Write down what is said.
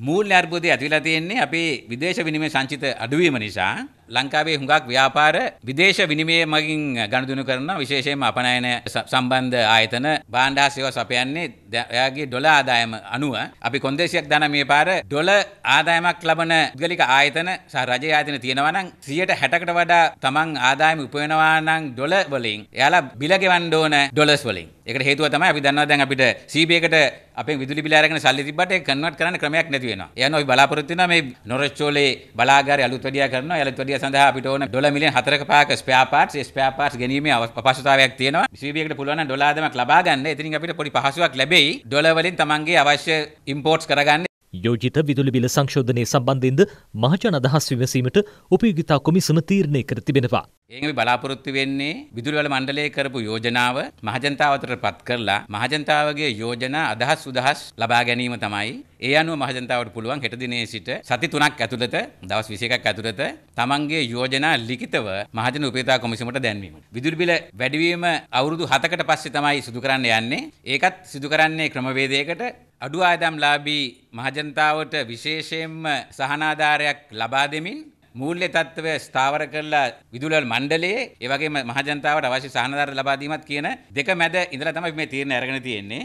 මූල්‍ය අර්බුදය ඇතිලා තියෙන්නේ අපේ විදේශ විනිමය සංචිත අඩුවීම නිසා ලංකාවේ හුඟක් ව්‍යාපාර විදේශ විනිමය මගින් ගණදුනු කරන විශේෂයෙන්ම අපනයන සම්බන්ධ ආයතන බාණ්ඩ හා සේවා සපයන්නේ එයාගේ ඩොල ආදායම අනුව අපි කොන්දේසියක් දාන මේ පාර ඩොල ආදායමක් ලබන පුද්ගලික ආයතන සහ රජයේ ආයතන තියෙනවා නම් 160කට වඩා තමන් ආදායම උපයනවා නම් ඩොල වලින් එයාලා බිල ගෙවන්න ඕන ඩොලර්ස් වලින් ඒකට හේතුව තමයි අපි දන්නවා දැන් අපිට CB එකට අපේ විදුලි බිල අරගෙන සල්ලි තිබ්බට ඒක කන්වර්ට් කරන්න ක්‍රමයක් නැති වෙනවා එයානෝ අපි බලාපොරොත්තු වෙනවා මේ නොරොච්චෝලේ බලාගාරය අලුත් වැඩියා කරනවා අලුත් වැඩියා සඳහා අපිට ඕන ඩොල මිලියන් 4ක 5ක ස්පෙයා පාර්ට්ස් ඒ ස්පෙයා පාර්ට්ස් ගැනීමේ අපහසුතාවයක් තියෙනවා විශ්වවිද්‍යාලයකට පුළුවන් නම් ඩොලාදමක් ලබා ගන්න. එතනින් අපිට පොඩි පහසුවක් ලැබෙයි. ඩොලර් වලින් තමන්ගේ අවශ්‍ය ඉම්පෝර්ට්ස් කරගන්න යෝජිත විදුලි බිල සංශෝධනය සම්බන්ධයෙන්ද මහජන අදහස් විමසීමට උපයෝගිතා කොමිසම තීරණය කර තිබෙනවා. ඒගම බලාපොරොත්තු වෙන්නේ විදුලිවල මණ්ඩලය කරපු යෝජනාව මහජනතාවතට පත් කරලා මහජනතාවගේ යෝජනා අදහස් උදහස් ලබා ගැනීම තමයි. ඒ අනුව මහජනතාවට පුළුවන් හෙට දිනේ සිට සති තුනක් ඇතුළත දවස් 21ක් ඇතුළත තමන්ගේ යෝජනා ලිඛිතව මහජන උපයෝගිතා කොමිසමට දැන්වීම. විදුලි බිල වැඩිවීම අවුරුදු 7කට පස්සේ තමයි සිදු කරන්න යන්නේ. ඒකත් සිදු කරන්නේ ක්‍රමවේදයකට අඩු ආයදම් ලාබී මහජනතාවට විශේෂයෙන්ම සහනාධාරයක් ලබා දෙමින් මූල්‍ය තත්ත්වය ස්ථාවර කරලා විදුලල් මණ්ඩලයේ ඒ වගේම මහජනතාවට අවශ්‍ය සහනාධාර ලබා දීමත් කියන දෙක මැද ඉඳලා තමයි මේ තීරණ අරගෙන තියෙන්නේ.